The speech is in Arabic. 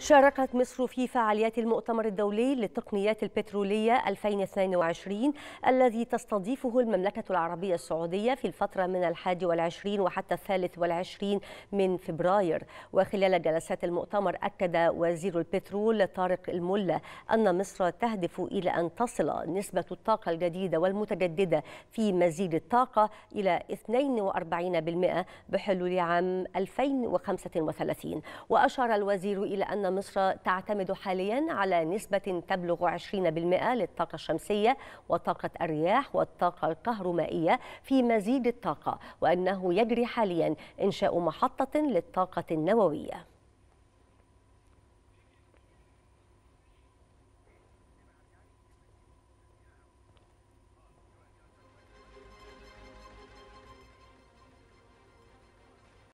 شاركت مصر في فعاليات المؤتمر الدولي للتقنيات البترولية 2022 الذي تستضيفه المملكة العربية السعودية في الفترة من الحادي والعشرين وحتى الثالث والعشرين من فبراير وخلال جلسات المؤتمر أكد وزير البترول طارق الملة أن مصر تهدف إلى أن تصل نسبة الطاقة الجديدة والمتجددة في مزيد الطاقة إلى 42% بحلول عام 2035 وأشار الوزير إلى أن مصر تعتمد حاليا على نسبة تبلغ 20% للطاقة الشمسية وطاقة الرياح والطاقة الكهرومائية في مزيد الطاقة وأنه يجري حاليا إنشاء محطة للطاقة النووية